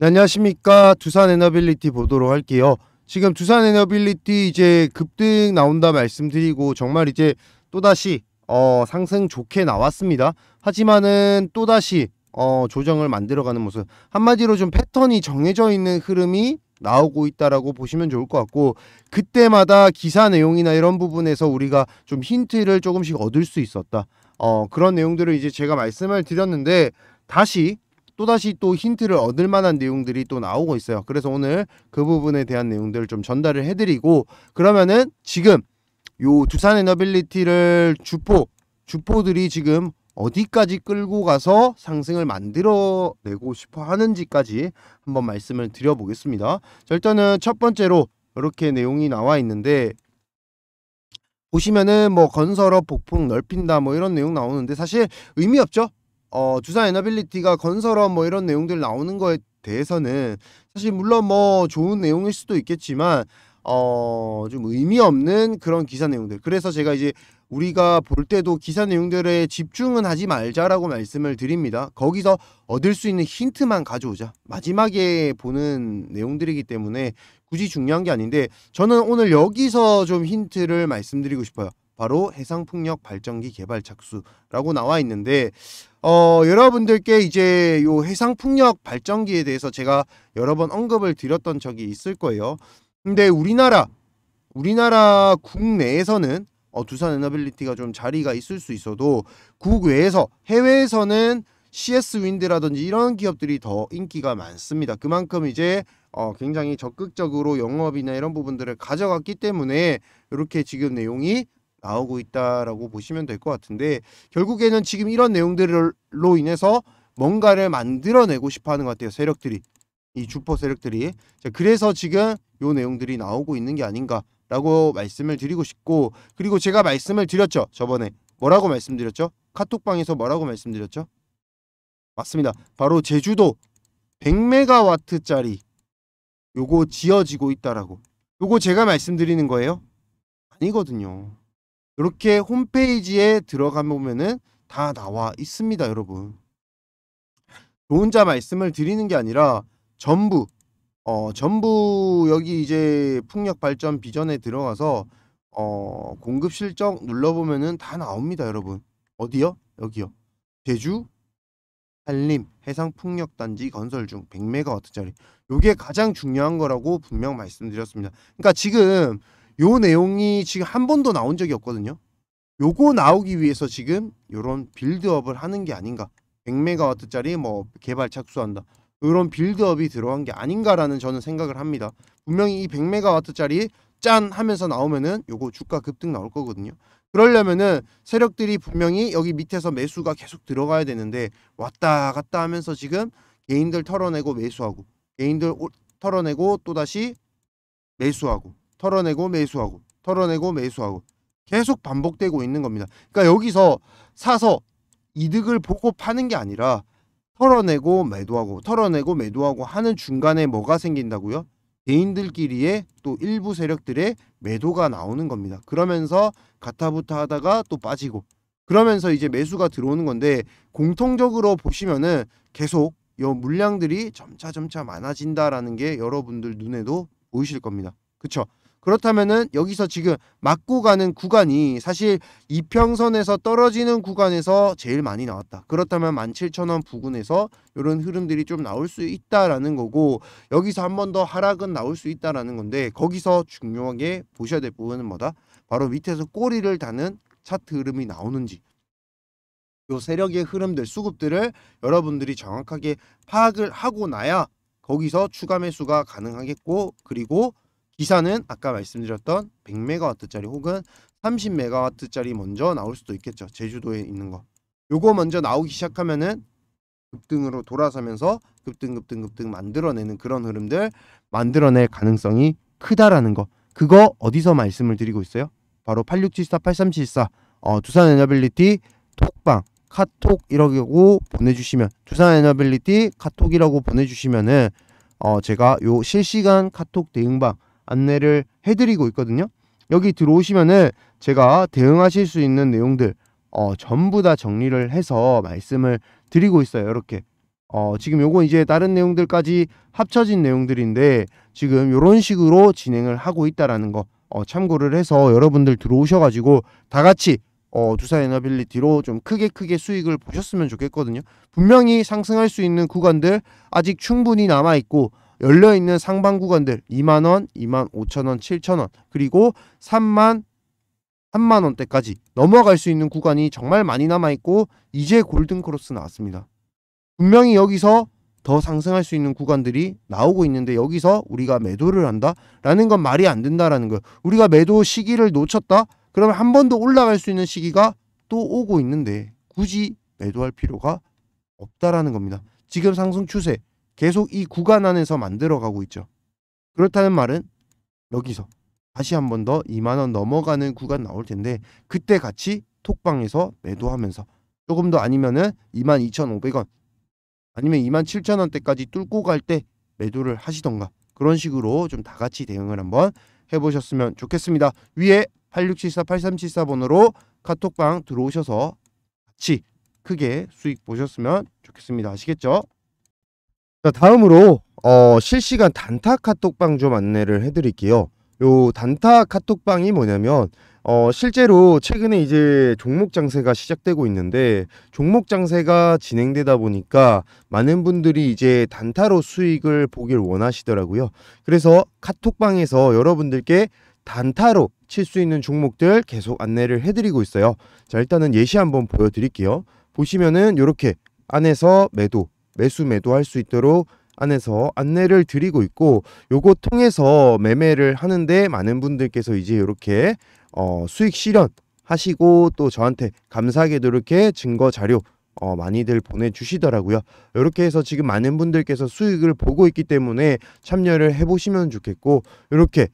네, 안녕하십니까 두산 에너빌리티 보도록 할게요. 지금 두산 에너빌리티 이제 급등 나온다 말씀드리고 정말 이제 또다시 어, 상승 좋게 나왔습니다. 하지만은 또다시 어, 조정을 만들어가는 모습 한마디로 좀 패턴이 정해져 있는 흐름이 나오고 있다라고 보시면 좋을 것 같고 그때마다 기사 내용이나 이런 부분에서 우리가 좀 힌트를 조금씩 얻을 수 있었다. 어, 그런 내용들을 이제 제가 말씀을 드렸는데 다시 또다시 또 힌트를 얻을 만한 내용들이 또 나오고 있어요. 그래서 오늘 그 부분에 대한 내용들을 좀 전달을 해드리고 그러면은 지금 요 두산 에너빌리티를 주포 주포들이 지금 어디까지 끌고 가서 상승을 만들어내고 싶어 하는지까지 한번 말씀을 드려보겠습니다. 자, 일단은 첫 번째로 이렇게 내용이 나와 있는데 보시면은 뭐 건설업 폭풍 넓힌다 뭐 이런 내용 나오는데 사실 의미 없죠. 어, 주사 에너빌리티가 건설업 뭐 이런 내용들 나오는 거에 대해서는 사실 물론 뭐 좋은 내용일 수도 있겠지만 어, 좀 의미 없는 그런 기사 내용들. 그래서 제가 이제 우리가 볼 때도 기사 내용들에 집중은 하지 말자라고 말씀을 드립니다. 거기서 얻을 수 있는 힌트만 가져오자. 마지막에 보는 내용들이기 때문에 굳이 중요한 게 아닌데 저는 오늘 여기서 좀 힌트를 말씀드리고 싶어요. 바로 해상풍력 발전기 개발 착수라고 나와 있는데 어, 여러분들께 이제 요 해상 풍력 발전기에 대해서 제가 여러 번 언급을 드렸던 적이 있을 거예요. 근데 우리나라 우리나라 국내에서는 어, 두산 에너빌리티가 좀 자리가 있을 수 있어도 국외에서 해외에서는 CS 윈드라든지 이런 기업들이 더 인기가 많습니다. 그만큼 이제 어, 굉장히 적극적으로 영업이나 이런 부분들을 가져갔기 때문에 이렇게 지금 내용이 나오고 있다라고 보시면 될 것 같은데 결국에는 지금 이런 내용들로 인해서 뭔가를 만들어내고 싶어하는 것 같아요 세력들이 이 주포 세력들이 그래서 지금 요 내용들이 나오고 있는 게 아닌가라고 말씀을 드리고 싶고 그리고 제가 말씀을 드렸죠 저번에 뭐라고 말씀드렸죠 카톡방에서 뭐라고 말씀드렸죠 맞습니다 바로 제주도 100메가와트짜리 요거 지어지고 있다라고 요거 제가 말씀드리는 거예요 아니거든요 이렇게 홈페이지에 들어가 보면은 다 나와 있습니다, 여러분. 저 혼자 말씀을 드리는 게 아니라 전부 어, 전부 여기 이제 풍력 발전 비전에 들어가서 어, 공급 실적 눌러보면은 다 나옵니다, 여러분. 어디요? 여기요. 제주 한림 해상풍력단지 건설 중 100메가와트짜리. 이게 가장 중요한 거라고 분명 말씀드렸습니다. 그러니까 지금 요 내용이 지금 한 번도 나온 적이 없거든요. 요거 나오기 위해서 지금 요런 빌드업을 하는 게 아닌가. 100메가와트짜리 뭐 개발 착수한다. 요런 빌드업이 들어간 게 아닌가라는 저는 생각을 합니다. 분명히 이 100메가와트짜리 짠 하면서 나오면은 요거 주가 급등 나올 거거든요. 그러려면은 세력들이 분명히 여기 밑에서 매수가 계속 들어가야 되는데 왔다 갔다 하면서 지금 개인들 털어내고 매수하고 개인들 털어내고 또다시 매수하고 털어내고 매수하고 털어내고 매수하고 계속 반복되고 있는 겁니다. 그러니까 여기서 사서 이득을 보고 파는 게 아니라 털어내고 매도하고 털어내고 매도하고 하는 중간에 뭐가 생긴다고요? 개인들끼리의 또 일부 세력들의 매도가 나오는 겁니다. 그러면서 가타부타 하다가 또 빠지고 그러면서 이제 매수가 들어오는 건데 공통적으로 보시면은 계속 요 물량들이 점차 점차 많아진다라는 게 여러분들 눈에도 보이실 겁니다. 그렇죠? 그렇다면은 여기서 지금 맞고 가는 구간이 사실 이평선에서 떨어지는 구간에서 제일 많이 나왔다. 그렇다면 17,000원 부근에서 이런 흐름들이 좀 나올 수 있다라는 거고 여기서 한 번 더 하락은 나올 수 있다라는 건데 거기서 중요하게 보셔야 될 부분은 뭐다? 바로 밑에서 꼬리를 다는 차트 흐름이 나오는지 요 세력의 흐름들 수급들을 여러분들이 정확하게 파악을 하고 나야 거기서 추가 매수가 가능하겠고 그리고 기사는 아까 말씀드렸던 100메가와트짜리 혹은 30메가와트짜리 먼저 나올 수도 있겠죠. 제주도에 있는 거. 요거 먼저 나오기 시작하면은 급등으로 돌아서면서 급등 급등 급등 만들어내는 그런 흐름들 만들어낼 가능성이 크다라는 거. 그거 어디서 말씀을 드리고 있어요? 바로 8674, 8374 어, 두산에너빌리티 톡방 카톡이라고 보내주시면 두산에너빌리티 카톡이라고 보내주시면은 어, 제가 요 실시간 카톡 대응방 안내를 해드리고 있거든요. 여기 들어오시면은 제가 대응하실 수 있는 내용들 어, 전부 다 정리를 해서 말씀을 드리고 있어요. 이렇게 어, 지금 요거 이제 다른 내용들까지 합쳐진 내용들인데 지금 이런 식으로 진행을 하고 있다라는 거 어, 참고를 해서 여러분들 들어오셔가지고 다 같이 어, 두산 에너빌리티로 좀 크게 크게 수익을 보셨으면 좋겠거든요. 분명히 상승할 수 있는 구간들 아직 충분히 남아 있고 열려 있는 상반 구간들 2만 원, 2만 5천 원, 7천 원 그리고 3만 3만 원대까지 넘어갈 수 있는 구간이 정말 많이 남아 있고 이제 골든 크로스 나왔습니다. 분명히 여기서 더 상승할 수 있는 구간들이 나오고 있는데 여기서 우리가 매도를 한다라는 건 말이 안 된다라는 거예요. 우리가 매도 시기를 놓쳤다? 그러면 한 번 더 올라갈 수 있는 시기가 또 오고 있는데 굳이 매도할 필요가 없다라는 겁니다. 지금 상승 추세 계속 이 구간 안에서 만들어가고 있죠. 그렇다는 말은 여기서 다시 한 번 더 2만원 넘어가는 구간 나올 텐데 그때 같이 톡방에서 매도하면서 조금 더 아니면은 22,500원 아니면 27,000원대까지 뚫고 갈 때 매도를 하시던가 그런 식으로 좀 다 같이 대응을 한번 해보셨으면 좋겠습니다. 위에 8674-8374번으로 카톡방 들어오셔서 같이 크게 수익 보셨으면 좋겠습니다. 아시겠죠? 자, 다음으로 어, 실시간 단타 카톡방 좀 안내를 해드릴게요. 요 단타 카톡방이 뭐냐면 어, 실제로 최근에 이제 종목 장세가 시작되고 있는데 종목 장세가 진행되다 보니까 많은 분들이 이제 단타로 수익을 보길 원하시더라고요. 그래서 카톡방에서 여러분들께 단타로 칠 수 있는 종목들 계속 안내를 해드리고 있어요. 자 일단은 예시 한번 보여드릴게요. 보시면은 이렇게 안에서 매도 매수 매도할 수 있도록 안에서 안내를 드리고 있고 요거 통해서 매매를 하는데 많은 분들께서 이제 이렇게 어, 수익 실현 하시고 또 저한테 감사하게도 이렇게 증거 자료 어, 많이들 보내주시더라고요. 이렇게 해서 지금 많은 분들께서 수익을 보고 있기 때문에 참여를 해보시면 좋겠고 이렇게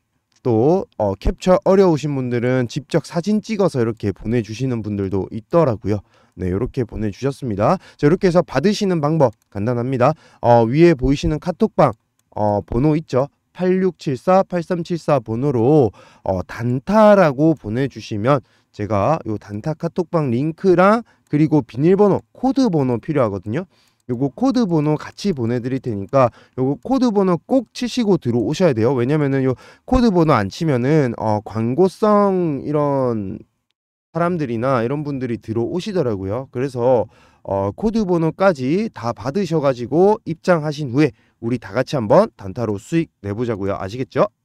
또 어, 캡처 어려우신 분들은 직접 사진 찍어서 이렇게 보내주시는 분들도 있더라고요. 네, 이렇게 보내주셨습니다. 자, 이렇게 해서 받으시는 방법 간단합니다. 어, 위에 보이시는 카톡방 어, 번호 있죠? 8674-8374 번호로 어, 단타라고 보내주시면 제가 요 단타 카톡방 링크랑 그리고 비닐번호 코드 번호 필요하거든요. 요거 코드 번호 같이 보내드릴 테니까 요거 코드 번호 꼭 치시고 들어오셔야 돼요. 왜냐면은 요 코드 번호 안 치면은 어 광고성 이런 사람들이나 이런 분들이 들어오시더라고요. 그래서 어 코드 번호까지 다 받으셔가지고 입장하신 후에 우리 다 같이 한번 단타로 수익 내보자고요. 아시겠죠?